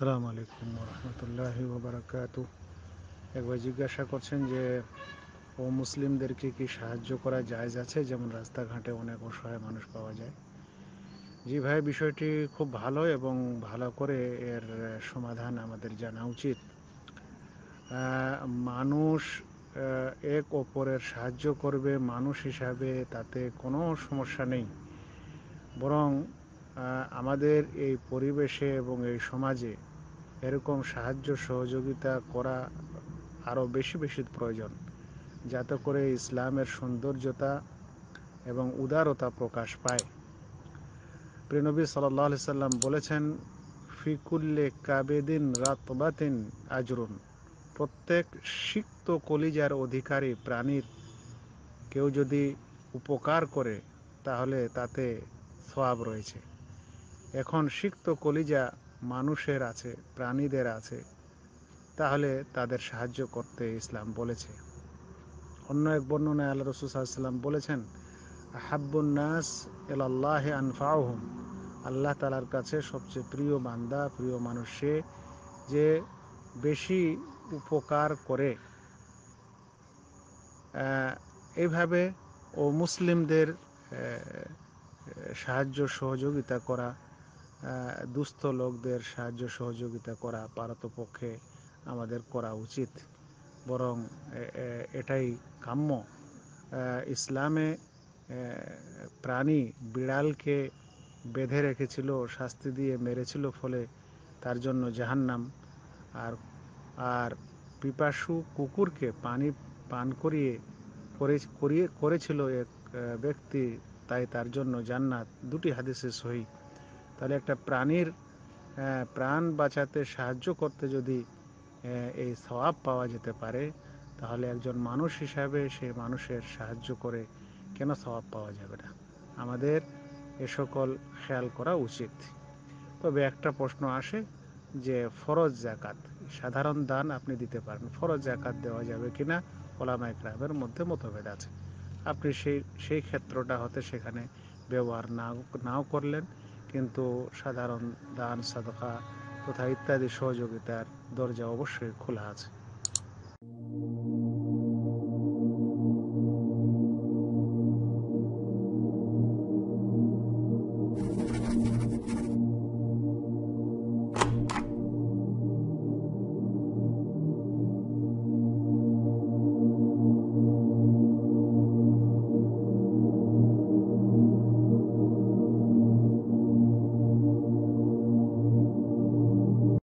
সালাম আলাইকুম রহমতুল্লাহ ওবরাকাত একবার জিজ্ঞাসা করছেন যে ও মুসলিমদেরকে কি সাহায্য করা জায়জ আছে যেমন রাস্তাঘাটে অনেক অসহায় মানুষ পাওয়া যায় জি ভাই বিষয়টি খুব ভালো এবং ভালো করে এর সমাধান আমাদের জানা উচিত মানুষ এক অপরের সাহায্য করবে মানুষ হিসাবে তাতে কোনো সমস্যা নেই বরং আমাদের এই পরিবেশে এবং এই সমাজে এরকম সাহায্য সহযোগিতা করা আরও বেশি বেশি প্রয়োজন যাতে করে ইসলামের সৌন্দর্যতা এবং উদারতা প্রকাশ পায় প্রিনবী সাল্লি সাল্লাম বলেছেন ফিকুল্লে কাবেদিন রাতবাতিন আজরুন প্রত্যেক সিক্ত কলিজার অধিকারী প্রাণীর কেউ যদি উপকার করে তাহলে তাতে সোয়াব রয়েছে এখন সিক্ত কলিজা মানুষের আছে প্রাণীদের আছে তাহলে তাদের সাহায্য করতে ইসলাম বলেছে অন্য এক বর্ণনায় আল্লাহ রসুলাম বলেছেন হাব্বুন্নাস এল আল্লাহ আনফাউহম আল্লাহ তালার কাছে সবচেয়ে প্রিয় বান্দা প্রিয় মানুষ সে যে বেশি উপকার করে এইভাবে ও মুসলিমদের সাহায্য সহযোগিতা করা দুস্থ লোকদের সাহায্য সহযোগিতা করা পারতপক্ষে আমাদের করা উচিত বরং এটাই কাম্য ইসলামে প্রাণী বিড়ালকে বেঁধে রেখেছিল শাস্তি দিয়ে মেরেছিল ফলে তার জন্য জাহান্নাম আর আর পিপাসু কুকুরকে পানি পান করিয়ে করে করিয়ে করেছিল এক ব্যক্তি তাই তার জন্য জান্নাত দুটি হাদিসে সহি তাহলে একটা প্রাণীর প্রাণ বাঁচাতে সাহায্য করতে যদি এই সবাব পাওয়া যেতে পারে তাহলে একজন মানুষ হিসাবে সে মানুষের সাহায্য করে কেন সবাব পাওয়া যাবে না আমাদের এ সকল খেয়াল করা উচিত তবে একটা প্রশ্ন আসে যে ফরজ জাকাত সাধারণ দান আপনি দিতে পারেন ফরজ জাকাত দেওয়া যাবে কি না ওলামা মধ্যে মতভেদ আছে আপনি সেই সেই ক্ষেত্রটা হতে সেখানে ব্যবহার না নাও করলেন কিন্তু সাধারণ দান সাদকা তথা ইত্যাদি সহযোগিতার দরজা অবশ্যই খোলা আছে